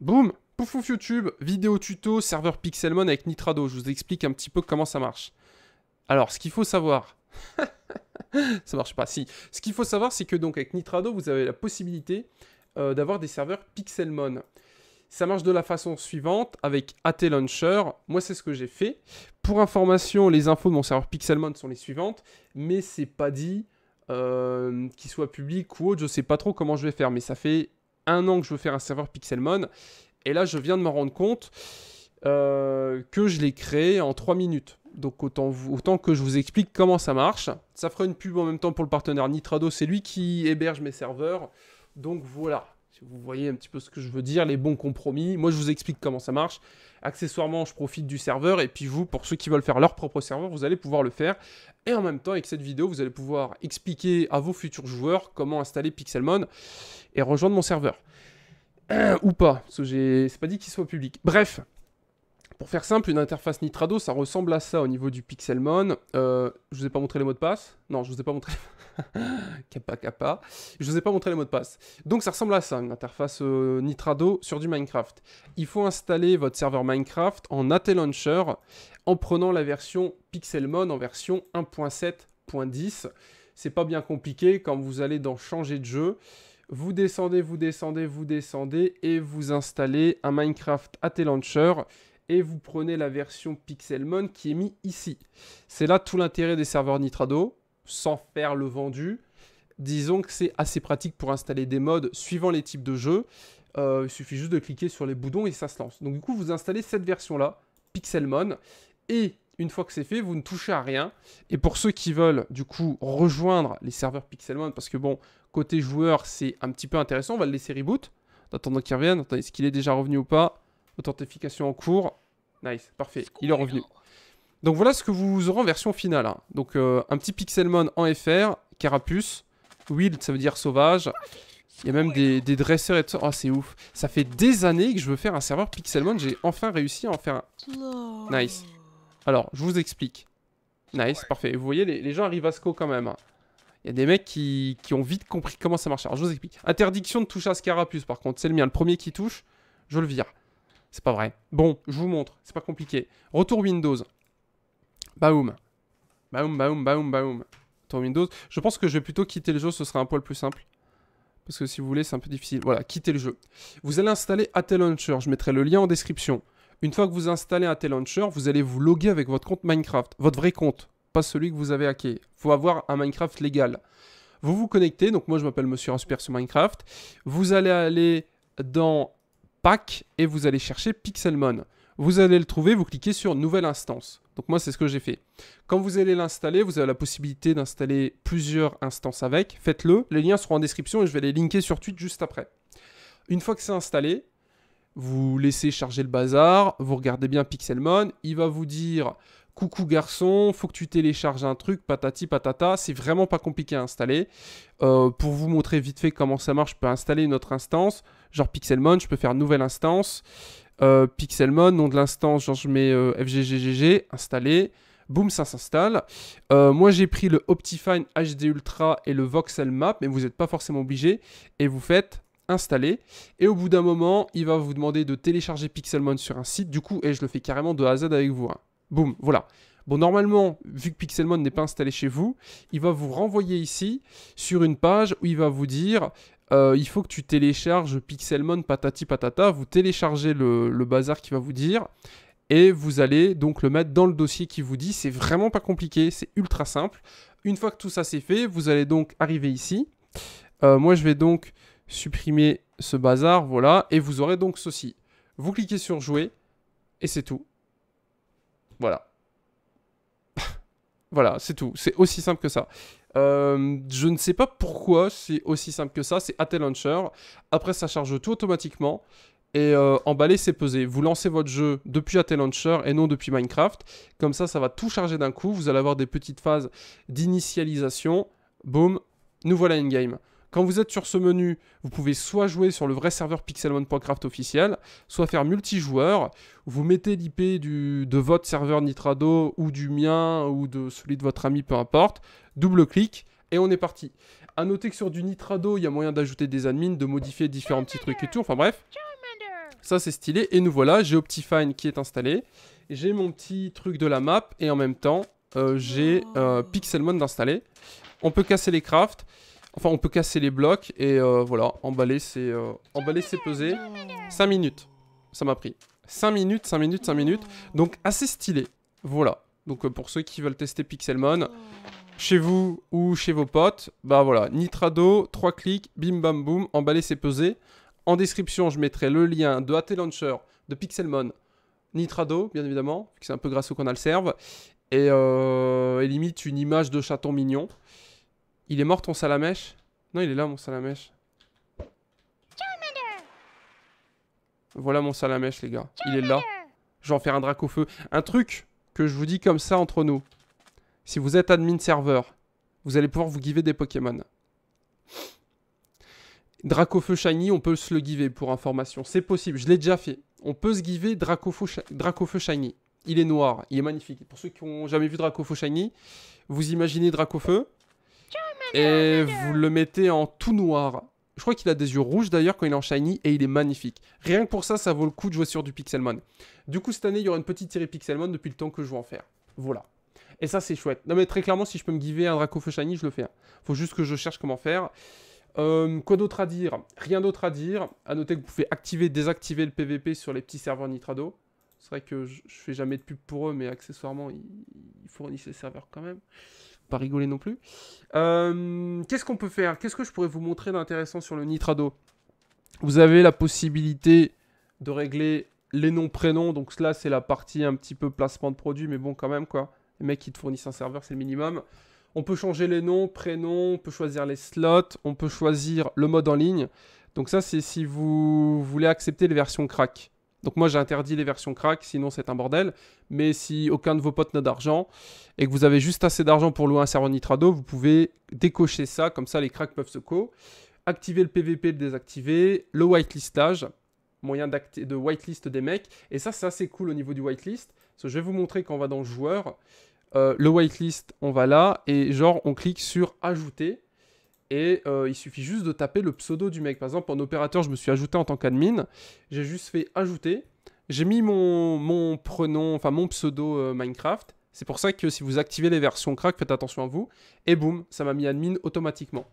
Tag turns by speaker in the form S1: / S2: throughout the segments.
S1: Boum Poufouf YouTube, vidéo tuto, serveur Pixelmon avec Nitrado. Je vous explique un petit peu comment ça marche. Alors, ce qu'il faut savoir, ça marche pas. Si. Ce qu'il faut savoir, c'est que donc avec Nitrado, vous avez la possibilité euh, d'avoir des serveurs Pixelmon. Ça marche de la façon suivante avec AT Launcher. Moi, c'est ce que j'ai fait. Pour information, les infos de mon serveur Pixelmon sont les suivantes, mais c'est pas dit. qu'ils euh, qu'il soit public ou autre, je sais pas trop comment je vais faire, mais ça fait un an que je veux faire un serveur Pixelmon. Et là, je viens de m'en rendre compte euh, que je l'ai créé en 3 minutes. Donc autant, autant que je vous explique comment ça marche. Ça fera une pub en même temps pour le partenaire Nitrado. C'est lui qui héberge mes serveurs. Donc voilà vous voyez un petit peu ce que je veux dire, les bons compromis. Moi, je vous explique comment ça marche. Accessoirement, je profite du serveur. Et puis, vous, pour ceux qui veulent faire leur propre serveur, vous allez pouvoir le faire. Et en même temps, avec cette vidéo, vous allez pouvoir expliquer à vos futurs joueurs comment installer Pixelmon et rejoindre mon serveur. ou pas, parce que c'est pas dit qu'il soit public. Bref, pour faire simple, une interface Nitrado, ça ressemble à ça au niveau du Pixelmon. Je euh, je vous ai pas montré les mots de passe. Non, je vous ai pas montré. kappa kappa. Je vous ai pas montré les mots de passe. Donc ça ressemble à ça, une interface euh, Nitrado sur du Minecraft. Il faut installer votre serveur Minecraft en AT Launcher en prenant la version Pixelmon en version 1.7.10. C'est pas bien compliqué quand vous allez dans changer de jeu vous descendez, vous descendez, vous descendez et vous installez un Minecraft AT Launcher et vous prenez la version Pixelmon qui est mise ici. C'est là tout l'intérêt des serveurs Nitrado, sans faire le vendu. Disons que c'est assez pratique pour installer des modes suivant les types de jeux. Euh, il suffit juste de cliquer sur les boutons et ça se lance. Donc du coup, vous installez cette version-là, Pixelmon, et une fois que c'est fait, vous ne touchez à rien. Et pour ceux qui veulent du coup rejoindre les serveurs Pixelmon, parce que bon, côté joueur, c'est un petit peu intéressant, on va le laisser reboot. En Attendant qu'il revienne, est-ce qu'il est déjà revenu ou pas Authentification en cours. Nice, parfait. Il est revenu. Donc voilà ce que vous aurez en version finale. Hein. Donc euh, un petit Pixelmon en FR, Carapuce, Wild ça veut dire sauvage. Il y a même des, des dresseurs et tout ça. Oh c'est ouf. Ça fait des années que je veux faire un serveur Pixelmon. J'ai enfin réussi à en faire un. Nice. Alors je vous explique. Nice, parfait. Vous voyez les, gens arrivent à Sco quand même. Hein. Il y a des mecs qui, qui, ont vite compris comment ça marche. Alors je vous explique. Interdiction de toucher à ce carapuce par contre. C'est le mien. Le premier qui touche, je le vire. C'est pas vrai. Bon, je vous montre, c'est pas compliqué. Retour Windows. Baoum. Baoum, baoum, baoum, baoum. Retour Windows. Je pense que je vais plutôt quitter le jeu, ce sera un poil plus simple. Parce que si vous voulez, c'est un peu difficile. Voilà, quitter le jeu. Vous allez installer AT Launcher. Je mettrai le lien en description. Une fois que vous installez AT Launcher, vous allez vous loguer avec votre compte Minecraft. Votre vrai compte, pas celui que vous avez hacké. faut avoir un Minecraft légal. Vous vous connectez. Donc moi, je m'appelle Monsieur Inspire sur Minecraft. Vous allez aller dans et vous allez chercher Pixelmon. Vous allez le trouver, vous cliquez sur nouvelle instance. Donc moi c'est ce que j'ai fait. Quand vous allez l'installer, vous avez la possibilité d'installer plusieurs instances avec. Faites-le, les liens seront en description et je vais les linker sur Twitch juste après. Une fois que c'est installé, vous laissez charger le bazar, vous regardez bien Pixelmon, il va vous dire coucou garçon, faut que tu télécharges un truc, patati patata, c'est vraiment pas compliqué à installer. Euh, pour vous montrer vite fait comment ça marche, je peux installer une autre instance, genre Pixelmon, je peux faire nouvelle instance, euh, Pixelmon, nom de l'instance, genre je mets euh, FGGGG, installer, boum, ça s'installe. moi j'ai pris le Optifine HD Ultra et le Voxel Map, mais vous n'êtes pas forcément obligé, et vous faites installer. Et au bout d'un moment, il va vous demander de télécharger Pixelmon sur un site. Du coup, et je le fais carrément de A à Z avec vous. Hein. Boum, voilà. Bon, normalement, vu que Pixelmon n'est pas installé chez vous, il va vous renvoyer ici sur une page où il va vous dire euh, il faut que tu télécharges Pixelmon patati patata. Vous téléchargez le, bazar qui va vous dire et vous allez donc le mettre dans le dossier qui vous dit. C'est vraiment pas compliqué, c'est ultra simple. Une fois que tout ça c'est fait, vous allez donc arriver ici. Euh, moi, je vais donc supprimer ce bazar, voilà, et vous aurez donc ceci. Vous cliquez sur jouer et c'est tout. Voilà. voilà, c'est tout. C'est aussi simple que ça. Euh, je ne sais pas pourquoi c'est aussi simple que ça. C'est AT Launcher. Après, ça charge tout automatiquement. Et euh, emballer, c'est peser. Vous lancez votre jeu depuis AT Launcher et non depuis Minecraft. Comme ça, ça va tout charger d'un coup. Vous allez avoir des petites phases d'initialisation. Boum, nous voilà in-game. Quand vous êtes sur ce menu, vous pouvez soit jouer sur le vrai serveur pixelmon.craft officiel, soit faire multijoueur. Vous mettez l'IP de votre serveur Nitrado ou du mien ou de celui de votre ami, peu importe. Double clic et on est parti. À noter que sur du Nitrado, il y a moyen d'ajouter des admins, de modifier différents petits trucs et tout. Enfin bref, ça c'est stylé. Et nous voilà, j'ai Optifine qui est installé. J'ai mon petit truc de la map et en même temps, euh, j'ai euh, oh. Pixelmon installé. On peut casser les crafts. Enfin, on peut casser les blocs et euh, voilà, emballer c'est euh, peser. 5 minutes, ça m'a pris. 5 minutes, 5 minutes, 5 minutes. Donc assez stylé, voilà. Donc euh, pour ceux qui veulent tester Pixelmon, chez vous ou chez vos potes, bah voilà, Nitrado, 3 clics, bim bam boum, emballer c'est peser. En description, je mettrai le lien de AT Launcher, de Pixelmon, Nitrado, bien évidemment, c'est un peu grâce au canal Serve, et, et limite une image de chaton mignon. Il est mort ton salamèche Non, il est là mon salamèche. Voilà mon salamèche, les gars. Il est là. Je vais faire un drac Un truc que je vous dis comme ça entre nous. Si vous êtes admin serveur, vous allez pouvoir vous giver des Pokémon. Dracofeu Shiny, on peut se le giver pour information. C'est possible, je l'ai déjà fait. On peut se giver Dracofeu, Dracofeu Shiny. Il est noir, il est magnifique. Pour ceux qui n'ont jamais vu Dracofeu Shiny, vous imaginez Dracofeu, et vous le mettez en tout noir. Je crois qu'il a des yeux rouges d'ailleurs quand il est en shiny et il est magnifique. Rien que pour ça, ça vaut le coup de jouer sur du Pixelmon. Du coup, cette année, il y aura une petite série Pixelmon depuis le temps que je veux en faire. Voilà. Et ça, c'est chouette. Non, mais très clairement, si je peux me giver un Dracofeu shiny, je le fais. Hein. Faut juste que je cherche comment faire. Euh, quoi d'autre à dire Rien d'autre à dire. À noter que vous pouvez activer, désactiver le PVP sur les petits serveurs Nitrado. C'est vrai que je, ne fais jamais de pub pour eux, mais accessoirement, ils fournissent les serveurs quand même pas rigoler non plus. Euh, qu'est-ce qu'on peut faire Qu'est-ce que je pourrais vous montrer d'intéressant sur le Nitrado Vous avez la possibilité de régler les noms prénoms. Donc là, c'est la partie un petit peu placement de produit, mais bon, quand même, quoi. Les mecs qui te fournissent un serveur, c'est le minimum. On peut changer les noms, prénoms, on peut choisir les slots, on peut choisir le mode en ligne. Donc ça, c'est si vous voulez accepter les versions crack. Donc moi j'ai interdit les versions crack, sinon c'est un bordel. Mais si aucun de vos potes n'a d'argent et que vous avez juste assez d'argent pour louer un serveur Nitrado, vous pouvez décocher ça, comme ça les cracks peuvent se co. Activer le PVP, le désactiver, le whitelistage, moyen de whitelist des mecs. Et ça c'est assez cool au niveau du whitelist. je vais vous montrer quand on va dans le joueur. Euh, le whitelist, on va là et genre on clique sur ajouter et euh, il suffit juste de taper le pseudo du mec. Par exemple, en opérateur, je me suis ajouté en tant qu'admin, j'ai juste fait ajouter, j'ai mis mon, mon prénom, enfin mon pseudo euh, Minecraft. C'est pour ça que si vous activez les versions crack, faites attention à vous. Et boum, ça m'a mis admin automatiquement.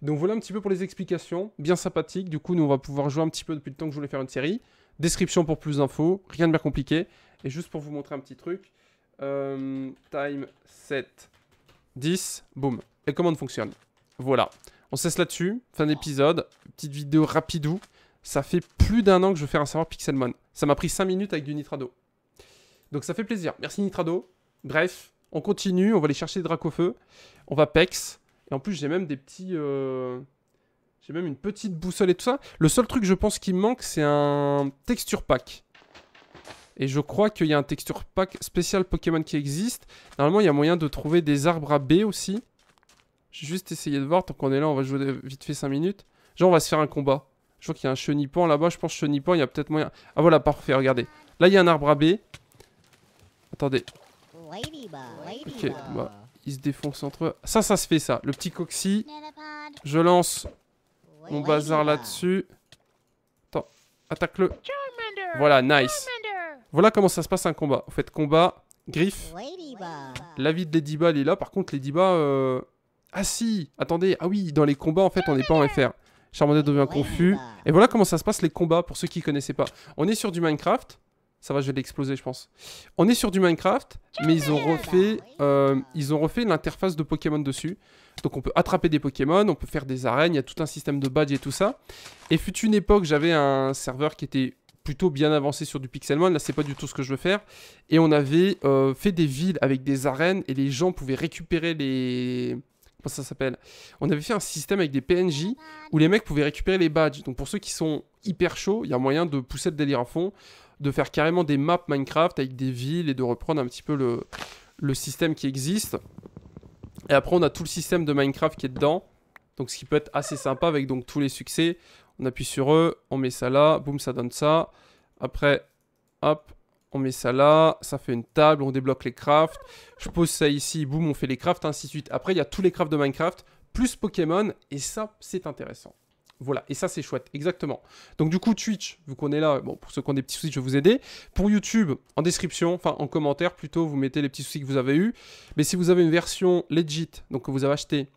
S1: Donc voilà un petit peu pour les explications, bien sympathique. Du coup, nous on va pouvoir jouer un petit peu depuis le temps que je voulais faire une série. Description pour plus d'infos, rien de bien compliqué. Et juste pour vous montrer un petit truc, euh, time 7, 10, boum. Et comment on fonctionne voilà. On cesse là-dessus. Fin d'épisode. Petite vidéo rapidou. Ça fait plus d'un an que je fais un savoir Pixelmon. Ça m'a pris 5 minutes avec du Nitrado. Donc ça fait plaisir. Merci Nitrado. Bref, on continue. On va aller chercher des dracs au feu. On va pex. Et en plus, j'ai même des petits... Euh, j'ai même une petite boussole et tout ça. Le seul truc, je pense, qui me manque, c'est un texture pack. Et je crois qu'il y a un texture pack spécial Pokémon qui existe. Normalement, il y a moyen de trouver des arbres à baies aussi. J'ai juste essayer de voir, tant qu'on est là, on va jouer vite fait 5 minutes. Genre, on va se faire un combat. Je vois qu'il y a un chenipan là-bas, je pense chenipan, il y a peut-être moyen... Ah voilà, parfait, regardez. Là, il y a un arbre à baie. Attendez. Ok, bah, il se défonce entre eux. Ça, ça se fait, ça. Le petit coxy. Je lance mon bazar là-dessus. Attends, attaque-le. Voilà, nice. Voilà comment ça se passe un combat. Vous faites combat, griffe. La vie de Ladybug, elle est là. Par contre, Ladybug... euh, ah si, attendez, ah oui, dans les combats, en fait, on n'est pas en FR. Charmander devient confus. Bah. Et voilà comment ça se passe les combats, pour ceux qui ne connaissaient pas. On est sur du Minecraft. Ça va, je vais l'exploser, je pense. On est sur du Minecraft, mais ils ont bah refait, euh, ils ont refait l'interface de Pokémon dessus. Donc on peut attraper des Pokémon, on peut faire des arènes, il y a tout un système de badge et tout ça. Et fut une époque, j'avais un serveur qui était plutôt bien avancé sur du Pixelmon, là c'est pas du tout ce que je veux faire. Et on avait euh, fait des villes avec des arènes et les gens pouvaient récupérer les, ça s'appelle On avait fait un système avec des PNJ où les mecs pouvaient récupérer les badges. Donc pour ceux qui sont hyper chauds, il y a moyen de pousser le délire à fond, de faire carrément des maps Minecraft avec des villes et de reprendre un petit peu le, le système qui existe. Et après on a tout le système de Minecraft qui est dedans. Donc ce qui peut être assez sympa avec donc tous les succès. On appuie sur eux, on met ça là, boum ça donne ça. Après, hop, on met ça là, ça fait une table, on débloque les crafts, je pose ça ici, boum, on fait les crafts, ainsi de suite. Après, il y a tous les crafts de Minecraft, plus Pokémon, et ça, c'est intéressant. Voilà, et ça c'est chouette, exactement. Donc du coup, Twitch, vu qu'on est là, bon, pour ceux qui ont des petits soucis, je vais vous aider. Pour YouTube, en description, enfin en commentaire plutôt, vous mettez les petits soucis que vous avez eus. Mais si vous avez une version legit, donc que vous avez acheté,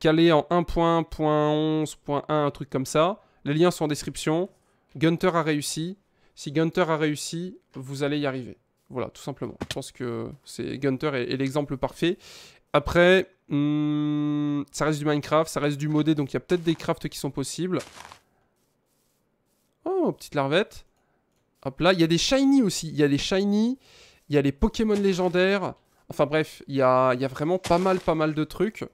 S1: calée en 1.11.1, un truc comme ça, les liens sont en description. Gunter a réussi, si Gunter a réussi, vous allez y arriver. Voilà, tout simplement. Je pense que c'est Gunter est, l'exemple parfait. Après, hmm, ça reste du Minecraft, ça reste du modé, donc il y a peut-être des crafts qui sont possibles. Oh, petite larvette. Hop là, il y a des shiny aussi. Il y a des shiny, il y a les Pokémon légendaires. Enfin bref, il y a, vraiment pas mal, pas mal de trucs.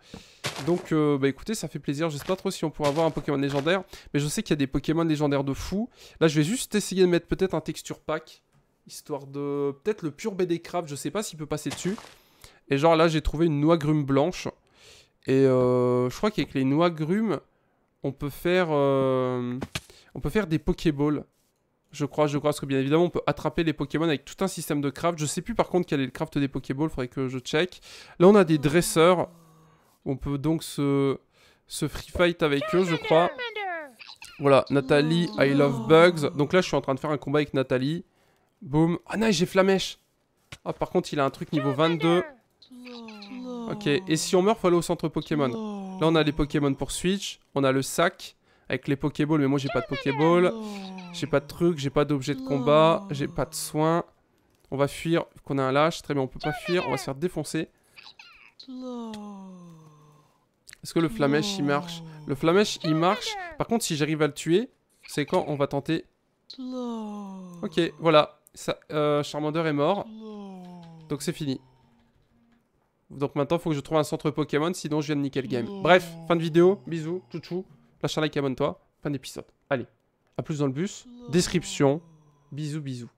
S1: Donc, euh, bah écoutez, ça fait plaisir. Je sais pas trop si on pourra avoir un Pokémon légendaire. Mais je sais qu'il y a des Pokémon légendaires de fou. Là, je vais juste essayer de mettre peut-être un texture pack. Histoire de... Peut-être le pur BD Craft, je sais pas s'il peut passer dessus. Et genre là, j'ai trouvé une noix grume blanche. Et euh, je crois qu'avec les noix grumes, on peut faire... Euh, on peut faire des Pokéballs. Je crois, je crois, parce que bien évidemment, on peut attraper les Pokémon avec tout un système de craft. Je sais plus par contre quel est le craft des Pokéballs, faudrait que je check. Là, on a des dresseurs. On peut donc se, se free fight avec eux, je crois. Voilà, Nathalie, I love bugs. Donc là, je suis en train de faire un combat avec Nathalie. Boum. Ah oh, non, j'ai Flamèche. Ah, par contre, il a un truc niveau 22. Ok, et si on meurt, faut aller au centre Pokémon. Là, on a les Pokémon pour Switch. On a le sac avec les Pokéballs, mais moi j'ai pas de oh, Pokéball. J'ai pas de trucs, j'ai pas d'objet de combat, j'ai pas de soins. On va fuir, qu'on a un lâche, très bien, on peut pas fuir, on va se faire défoncer. Est-ce que le flamèche il marche Le flamèche il marche, par contre si j'arrive à le tuer, c'est quand on va tenter. Ok, voilà, Ça, euh, Charmander est mort, donc c'est fini. Donc maintenant, faut que je trouve un centre Pokémon, sinon je viens de le game. Bref, fin de vidéo, bisous, tchou Lâche un like, abonne-toi. Fin d'épisode. Allez, à plus dans le bus. Description. Bisous, bisous.